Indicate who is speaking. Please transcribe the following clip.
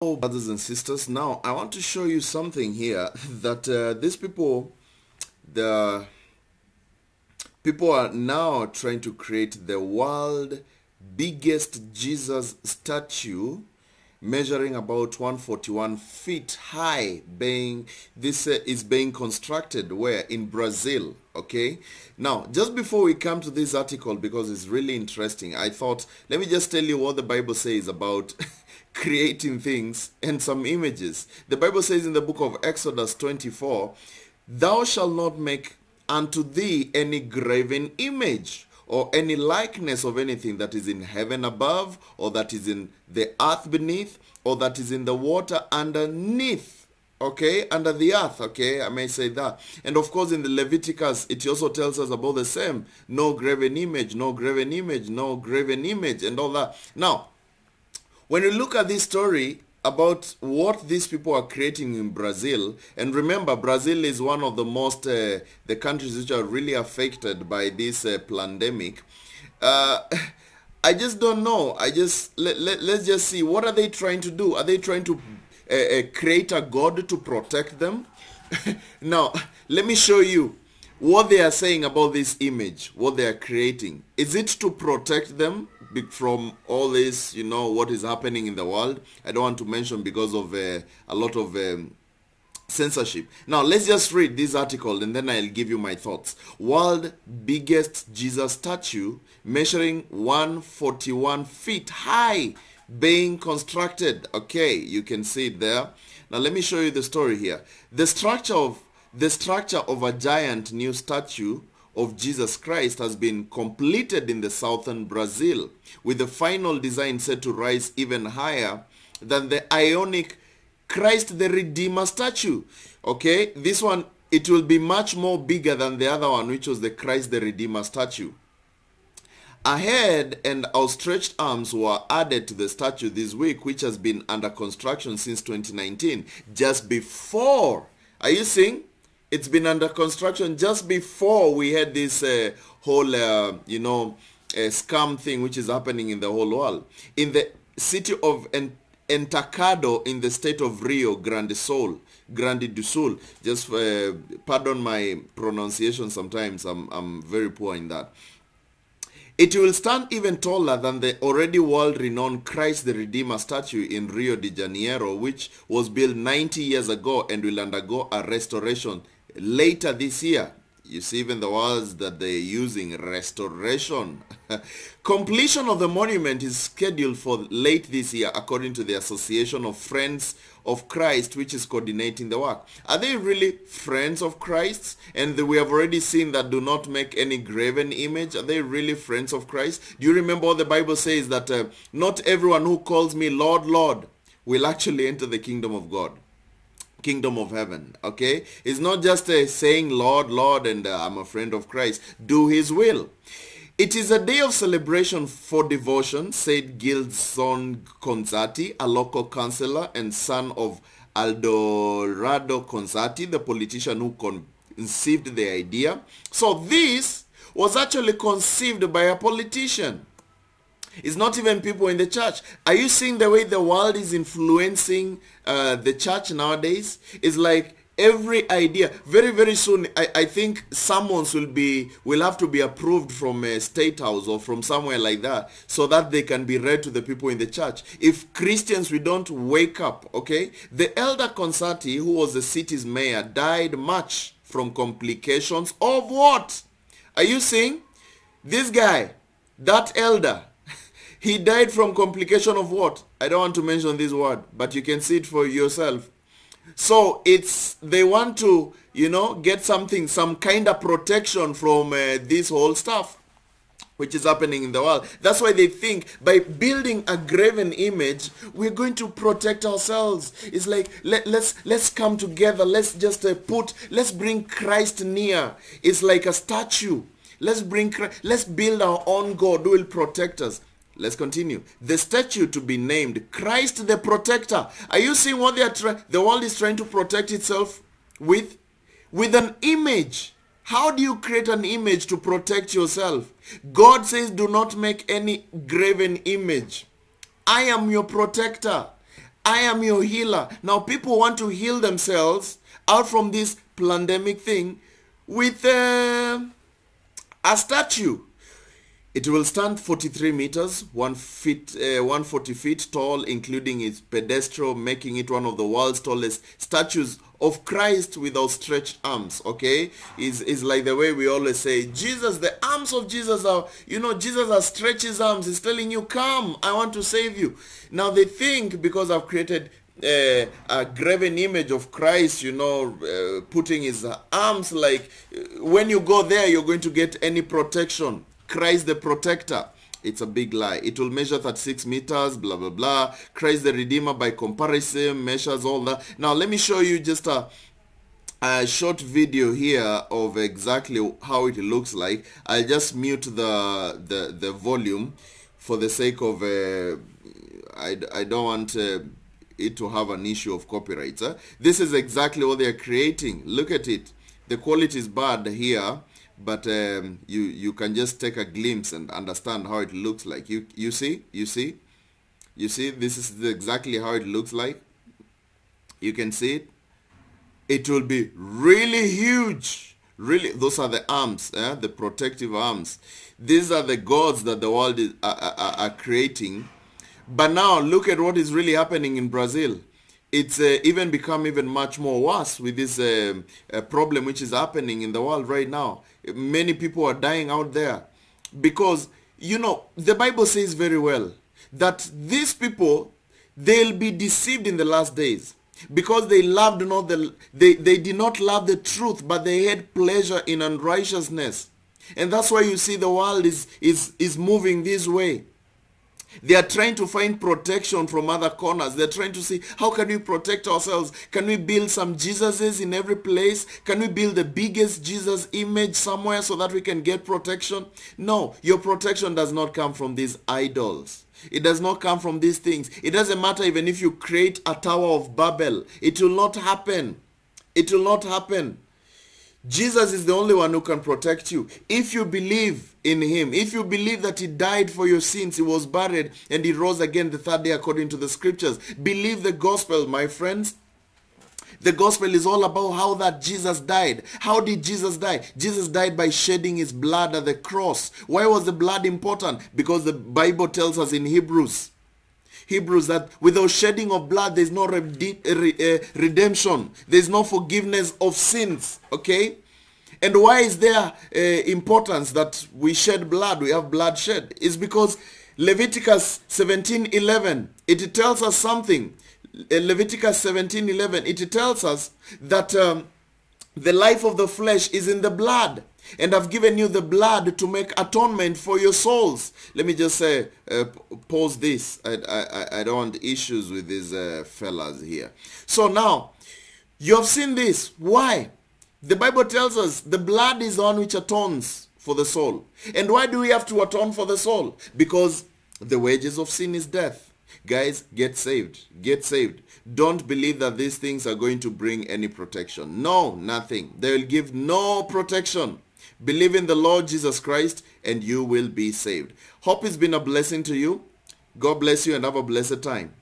Speaker 1: brothers and sisters now I want to show you something here that uh, these people the people are now trying to create the world biggest Jesus statue measuring about 141 feet high being this uh, is being constructed where in Brazil okay now just before we come to this article because it's really interesting I thought let me just tell you what the Bible says about creating things and some images. The Bible says in the book of Exodus 24, Thou shalt not make unto thee any graven image or any likeness of anything that is in heaven above or that is in the earth beneath or that is in the water underneath okay under the earth okay i may say that and of course in the leviticus it also tells us about the same no graven image no graven image no graven image and all that now when you look at this story about what these people are creating in Brazil, and remember, Brazil is one of the most, uh, the countries which are really affected by this uh, pandemic. Uh, I just don't know. I just, let, let, let's just see. What are they trying to do? Are they trying to uh, uh, create a god to protect them? now, let me show you what they are saying about this image, what they are creating. Is it to protect them? from all this, you know, what is happening in the world. I don't want to mention because of uh, a lot of um, censorship. Now, let's just read this article and then I'll give you my thoughts. World biggest Jesus statue measuring 141 feet high being constructed. Okay, you can see it there. Now, let me show you the story here. The structure of the structure of a giant new statue of Jesus Christ has been completed in the southern Brazil, with the final design set to rise even higher than the Ionic Christ the Redeemer statue. Okay, this one, it will be much more bigger than the other one, which was the Christ the Redeemer statue. A head and outstretched arms were added to the statue this week, which has been under construction since 2019, just before. Are you seeing? it's been under construction just before we had this uh, whole, uh, you know, a uh, scam thing which is happening in the whole world. In the city of Entacado in the state of Rio Grande Sul, Grande do Sul, just uh, pardon my pronunciation sometimes, I'm, I'm very poor in that. It will stand even taller than the already world-renowned Christ the Redeemer statue in Rio de Janeiro, which was built 90 years ago and will undergo a restoration Later this year, you see even the words that they're using, restoration. Completion of the monument is scheduled for late this year according to the Association of Friends of Christ which is coordinating the work. Are they really friends of Christ? And we have already seen that do not make any graven image. Are they really friends of Christ? Do you remember what the Bible says that uh, not everyone who calls me Lord, Lord will actually enter the kingdom of God? kingdom of heaven okay it's not just a uh, saying lord lord and uh, i'm a friend of christ do his will it is a day of celebration for devotion said son conzati a local councillor and son of aldorado conzati the politician who conceived the idea so this was actually conceived by a politician it's not even people in the church. Are you seeing the way the world is influencing uh, the church nowadays? It's like every idea very very soon I, I think summons will be will have to be approved from a state house or from somewhere like that so that they can be read to the people in the church if christians we don't wake up okay the elder concerti who was the city's mayor died much from complications of what are you seeing this guy that elder he died from complication of what? I don't want to mention this word, but you can see it for yourself. So it's they want to, you know, get something, some kind of protection from uh, this whole stuff which is happening in the world. That's why they think by building a graven image, we're going to protect ourselves. It's like let, let's let's come together. Let's just uh, put let's bring Christ near. It's like a statue. Let's bring let's build our own God who will protect us. Let's continue. The statue to be named Christ the Protector. Are you seeing what the world is trying to protect itself with? With an image. How do you create an image to protect yourself? God says, do not make any graven image. I am your protector. I am your healer. Now people want to heal themselves out from this pandemic thing with uh, a statue it will stand 43 meters, one feet, uh, 140 feet tall, including its pedestal, making it one of the world's tallest statues of Christ with outstretched arms. Okay, is is like the way we always say, Jesus, the arms of Jesus are, you know, Jesus has stretched his arms. He's telling you, come, I want to save you. Now they think because I've created uh, a graven image of Christ, you know, uh, putting his arms like when you go there, you're going to get any protection. Christ the protector. It's a big lie. It will measure 36 meters, blah, blah, blah. Christ the Redeemer by comparison measures all that. Now, let me show you just a, a short video here of exactly how it looks like. I'll just mute the, the, the volume for the sake of, uh, I, I don't want uh, it to have an issue of copyright. Huh? Eh? This is exactly what they're creating. Look at it. The quality is bad here but um, you you can just take a glimpse and understand how it looks like you you see you see you see this is exactly how it looks like you can see it it will be really huge really those are the arms eh? the protective arms these are the gods that the world is, are, are, are creating but now look at what is really happening in Brazil it's uh, even become even much more worse with this uh, uh, problem which is happening in the world right now. Many people are dying out there because, you know, the Bible says very well that these people, they'll be deceived in the last days because they loved not the, they, they did not love the truth, but they had pleasure in unrighteousness. And that's why you see the world is, is, is moving this way. They are trying to find protection from other corners. They're trying to see how can we protect ourselves? Can we build some Jesuses in every place? Can we build the biggest Jesus image somewhere so that we can get protection? No, your protection does not come from these idols. It does not come from these things. It doesn't matter even if you create a Tower of Babel. It will not happen. It will not happen. Jesus is the only one who can protect you. If you believe in him, if you believe that he died for your sins, he was buried, and he rose again the third day according to the scriptures, believe the gospel, my friends. The gospel is all about how that Jesus died. How did Jesus die? Jesus died by shedding his blood at the cross. Why was the blood important? Because the Bible tells us in Hebrews Hebrews that without shedding of blood, there's no eh, redemption, there's no forgiveness of sins. Okay? And why is there uh, importance that we shed blood, we have blood shed? It's because Leviticus 17:11 it tells us something. Eh, Leviticus 17:11 it tells us that um, the life of the flesh is in the blood and I've given you the blood to make atonement for your souls. Let me just say, uh, pause this. I, I, I don't want issues with these uh, fellas here. So now, you have seen this. Why? The Bible tells us the blood is the one which atones for the soul. And why do we have to atone for the soul? Because the wages of sin is death. Guys, get saved. Get saved. Don't believe that these things are going to bring any protection. No, nothing. They will give no protection. Believe in the Lord Jesus Christ and you will be saved. Hope has been a blessing to you. God bless you and have a blessed time.